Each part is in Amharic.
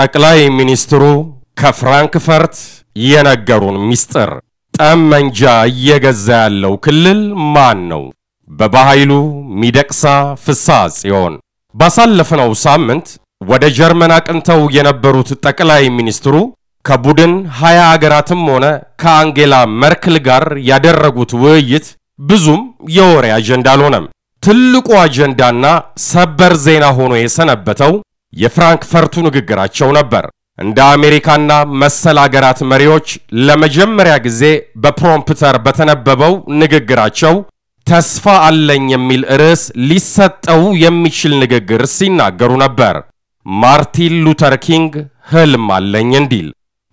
ጠቅላይ ሚኒስትሩ ከፍራንክፈርት የነገሩን ምስጢር ጠመንጃ እየገዛ ያለው ክልል ማን ነው? በባኃይሉ ሚደቅሳ ፍሳ ጽዮን ባሳለፍነው ሳምንት ወደ ጀርመን አቅንተው የነበሩት ጠቅላይ ሚኒስትሩ ከቡድን ሀያ አገራትም ሆነ ከአንጌላ መርክል ጋር ያደረጉት ውይይት ብዙም የወሬ አጀንዳ አልሆነም። ትልቁ አጀንዳና ሰበር ዜና ሆኖ የሰነበተው የፍራንክፈርቱ ንግግራቸው ነበር። እንደ አሜሪካና መሰል አገራት መሪዎች ለመጀመሪያ ጊዜ በፕሮምፕተር በተነበበው ንግግራቸው ተስፋ አለኝ የሚል ርዕስ ሊሰጠው የሚችል ንግግር ሲናገሩ ነበር። ማርቲን ሉተር ኪንግ ህልም አለኝ እንዲል።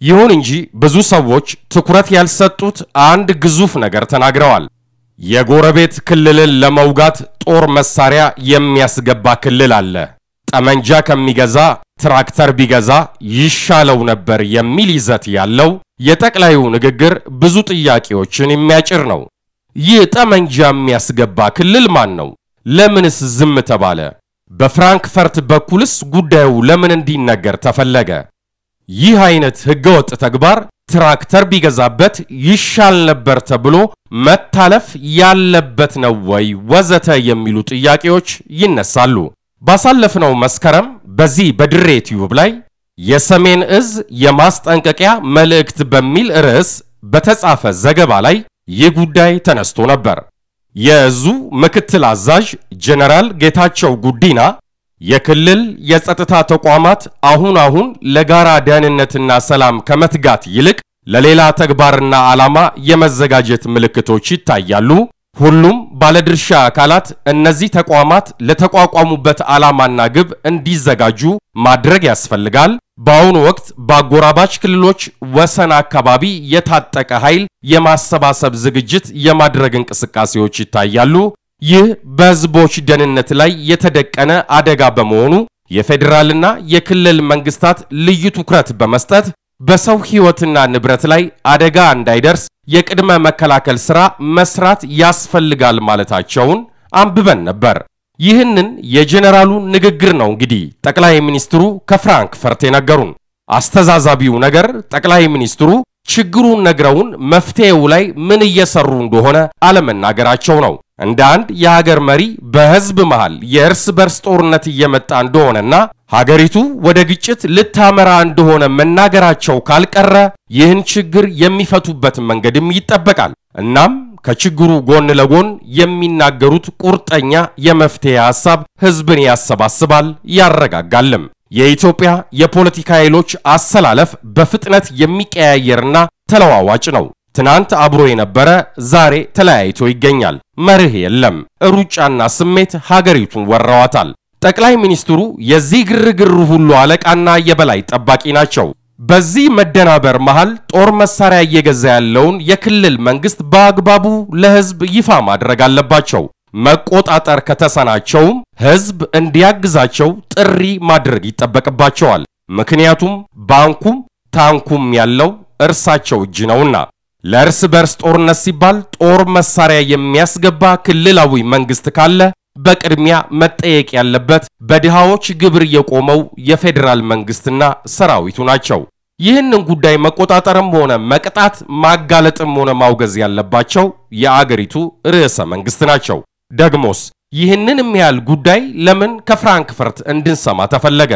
ይሁን እንጂ ብዙ ሰዎች ትኩረት ያልሰጡት አንድ ግዙፍ ነገር ተናግረዋል። የጎረቤት ክልልን ለመውጋት ጦር መሳሪያ የሚያስገባ ክልል አለ። ጠመንጃ ከሚገዛ ትራክተር ቢገዛ ይሻለው ነበር የሚል ይዘት ያለው የጠቅላዩ ንግግር ብዙ ጥያቄዎችን የሚያጭር ነው። ይህ ጠመንጃ የሚያስገባ ክልል ማን ነው? ለምንስ ዝም ተባለ? በፍራንክፈርት በኩልስ ጉዳዩ ለምን እንዲነገር ተፈለገ? ይህ አይነት ሕገወጥ ተግባር ትራክተር ቢገዛበት ይሻል ነበር ተብሎ መታለፍ ያለበት ነው ወይ? ወዘተ የሚሉ ጥያቄዎች ይነሳሉ። ባሳለፍነው መስከረም በዚህ በድሬ ቲዩብ ላይ የሰሜን እዝ የማስጠንቀቂያ መልእክት በሚል ርዕስ በተጻፈ ዘገባ ላይ ይህ ጉዳይ ተነስቶ ነበር። የእዙ ምክትል አዛዥ ጄኔራል ጌታቸው ጉዲና የክልል የጸጥታ ተቋማት አሁን አሁን ለጋራ ደህንነትና ሰላም ከመትጋት ይልቅ ለሌላ ተግባርና ዓላማ የመዘጋጀት ምልክቶች ይታያሉ ሁሉም ባለድርሻ አካላት እነዚህ ተቋማት ለተቋቋሙበት ዓላማና ግብ እንዲዘጋጁ ማድረግ ያስፈልጋል። በአሁኑ ወቅት በአጎራባች ክልሎች ወሰን አካባቢ የታጠቀ ኃይል የማሰባሰብ ዝግጅት የማድረግ እንቅስቃሴዎች ይታያሉ። ይህ በሕዝቦች ደህንነት ላይ የተደቀነ አደጋ በመሆኑ የፌዴራልና የክልል መንግስታት ልዩ ትኩረት በመስጠት በሰው ሕይወትና ንብረት ላይ አደጋ እንዳይደርስ የቅድመ መከላከል ሥራ መስራት ያስፈልጋል ማለታቸውን አንብበን ነበር። ይህንን የጄኔራሉ ንግግር ነው እንግዲህ ጠቅላይ ሚኒስትሩ ከፍራንክፈርት የነገሩን። አስተዛዛቢው ነገር ጠቅላይ ሚኒስትሩ ችግሩን ነግረውን መፍትሄው ላይ ምን እየሰሩ እንደሆነ አለመናገራቸው ነው። እንደ አንድ የሀገር መሪ በሕዝብ መሃል የእርስ በርስ ጦርነት እየመጣ እንደሆነና ሀገሪቱ ወደ ግጭት ልታመራ እንደሆነ መናገራቸው ካልቀረ ይህን ችግር የሚፈቱበት መንገድም ይጠበቃል። እናም ከችግሩ ጎን ለጎን የሚናገሩት ቁርጠኛ የመፍትሄ ሐሳብ ሕዝብን ያሰባስባል፣ ያረጋጋልም። የኢትዮጵያ የፖለቲካ ኃይሎች አሰላለፍ በፍጥነት የሚቀያየርና ተለዋዋጭ ነው። ትናንት አብሮ የነበረ ዛሬ ተለያይቶ ይገኛል። መርህ የለም። ሩጫና ስሜት ሀገሪቱን ወረዋታል። ጠቅላይ ሚኒስትሩ የዚህ ግርግሩ ሁሉ አለቃና የበላይ ጠባቂ ናቸው። በዚህ መደናበር መሃል ጦር መሳሪያ እየገዛ ያለውን የክልል መንግስት በአግባቡ ለህዝብ ይፋ ማድረግ አለባቸው። መቆጣጠር ከተሰናቸውም ህዝብ እንዲያግዛቸው ጥሪ ማድረግ ይጠበቅባቸዋል። ምክንያቱም ባንኩም ታንኩም ያለው እርሳቸው እጅ ነውና። ለእርስ በርስ ጦርነት ሲባል ጦር መሳሪያ የሚያስገባ ክልላዊ መንግስት ካለ በቅድሚያ መጠየቅ ያለበት በድሃዎች ግብር የቆመው የፌዴራል መንግስትና ሰራዊቱ ናቸው። ይህንን ጉዳይ መቆጣጠርም ሆነ መቅጣት ማጋለጥም ሆነ ማውገዝ ያለባቸው የአገሪቱ ርዕሰ መንግስት ናቸው። ደግሞስ ይህንን ያህል ጉዳይ ለምን ከፍራንክፈርት እንድንሰማ ተፈለገ?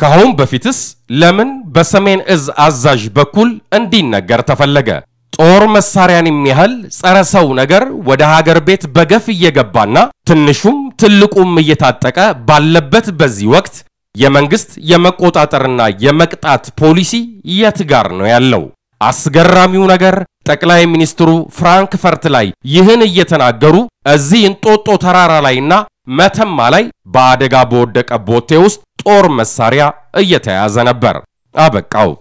ከአሁን በፊትስ ለምን በሰሜን እዝ አዛዥ በኩል እንዲነገር ተፈለገ? ጦር መሳሪያን የሚያህል ጸረ ሰው ነገር ወደ ሀገር ቤት በገፍ እየገባና ትንሹም ትልቁም እየታጠቀ ባለበት በዚህ ወቅት የመንግስት የመቆጣጠርና የመቅጣት ፖሊሲ የት ጋር ነው ያለው? አስገራሚው ነገር ጠቅላይ ሚኒስትሩ ፍራንክፈርት ላይ ይህን እየተናገሩ እዚህ እንጦጦ ተራራ ላይና መተማ ላይ በአደጋ በወደቀ ቦቴ ውስጥ ጦር መሳሪያ እየተያዘ ነበር። አበቃው።